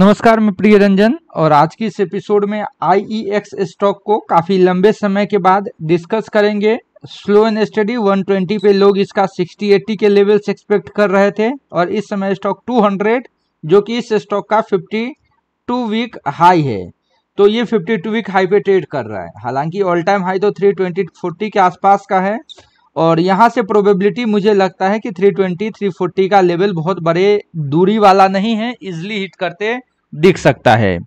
नमस्कार मैं प्रिय रंजन और आज की इस एपिसोड में आई स्टॉक e को काफी लंबे समय के बाद डिस्कस करेंगे स्लो एंड स्टडी 120 पे लोग इसका 60-80 के लेवल्स एक्सपेक्ट कर रहे थे और इस समय स्टॉक 200 जो कि इस स्टॉक का 52 वीक हाई है तो ये 52 वीक हाई पे ट्रेड कर रहा है हालांकि ऑल टाइम हाई तो 320 40 के आसपास का है और यहाँ से प्रोबेबिलिटी मुझे लगता है कि 320 340 का लेवल बहुत बड़े दूरी वाला नहीं है इजिली हिट करते दिख सकता है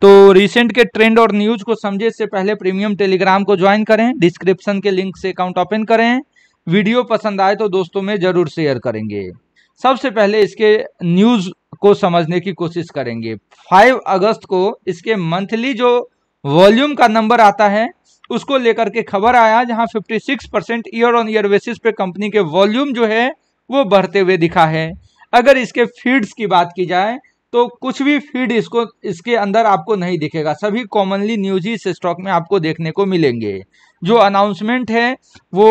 तो रिसेंट के ट्रेंड और न्यूज को समझे से पहले प्रीमियम टेलीग्राम को ज्वाइन करें डिस्क्रिप्शन के लिंक से अकाउंट ओपन करें वीडियो पसंद आए तो दोस्तों में जरूर शेयर करेंगे सबसे पहले इसके न्यूज को समझने की कोशिश करेंगे 5 अगस्त को इसके मंथली जो वॉल्यूम का नंबर आता है उसको लेकर के खबर आया जहां 56 percent year on year basis पे कंपनी के वॉल्यूम जो है वो बढ़ते हुए दिखा है अगर इसके फीड्स की बात की जाए तो कुछ भी फीड इसको इसके अंदर आपको नहीं दिखेगा सभी कॉमनली न्यूज ही स्टॉक में आपको देखने को मिलेंगे जो अनाउंसमेंट है वो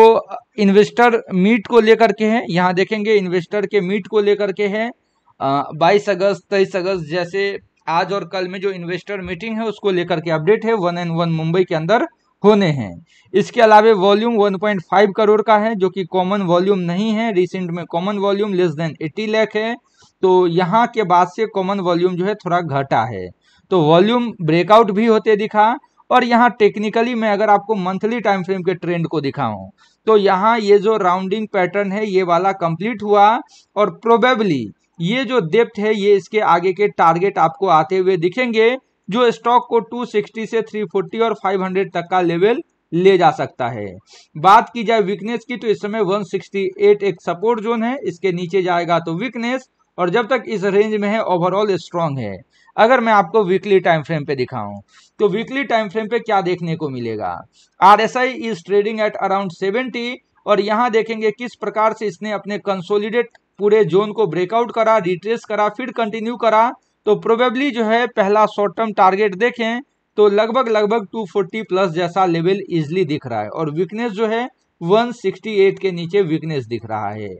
इन्वेस्टर मीट को लेकर के है यहाँ देखेंगे इन्वेस्टर के मीट को लेकर के है बाईस अगस्त तेईस अगस्त जैसे आज और कल में जो इन्वेस्टर मीटिंग है उसको लेकर के अपडेट है वन एंड वन मुंबई के अंदर होने हैं इसके अलावा वॉल्यूम 1.5 करोड़ का है जो कि कॉमन वॉल्यूम नहीं है रिसेंट में common volume less than 80 lakh है तो यहाँ के बाद से कॉमन वॉल्यूम जो है थोड़ा घटा है तो वॉल्यूम ब्रेकआउट भी होते दिखा और यहाँ टेक्निकली मैं अगर आपको मंथली टाइम फ्रेम के ट्रेंड को दिखाऊं तो यहाँ ये जो राउंडिंग पैटर्न है ये वाला कंप्लीट हुआ और प्रोबेबली ये जो डेप्थ है ये इसके आगे के टारगेट आपको आते हुए दिखेंगे जो स्टॉक को 260 से 340 और 500 तक का लेवल ले जा सकता है बात की जाए वीकनेस की तो इस समय 168 एक सपोर्ट जोन है इसके नीचे जाएगा तो वीकनेस और जब तक इस रेंज में है ओवरऑल स्ट्रांग है अगर मैं आपको वीकली टाइम फ्रेम पे दिखाऊं तो वीकली टाइम फ्रेम पे क्या देखने को मिलेगा R S I is trading at around seventy और यहाँ देखेंगे किस प्रकार से इसने अपने कंसोलिडेट पूरे जोन को ब्रेकआउट करा रिट्रेस करा फिर कंटिन्यू करा तो प्रोबेबली जो है पहला शॉर्ट टर्म टारगेट देखें तो लगभग लगभग 240 प्लस जैसा लेवल इजली दिख रहा है और वीकनेस जो है 168 के नीचे वीकनेस दिख रहा है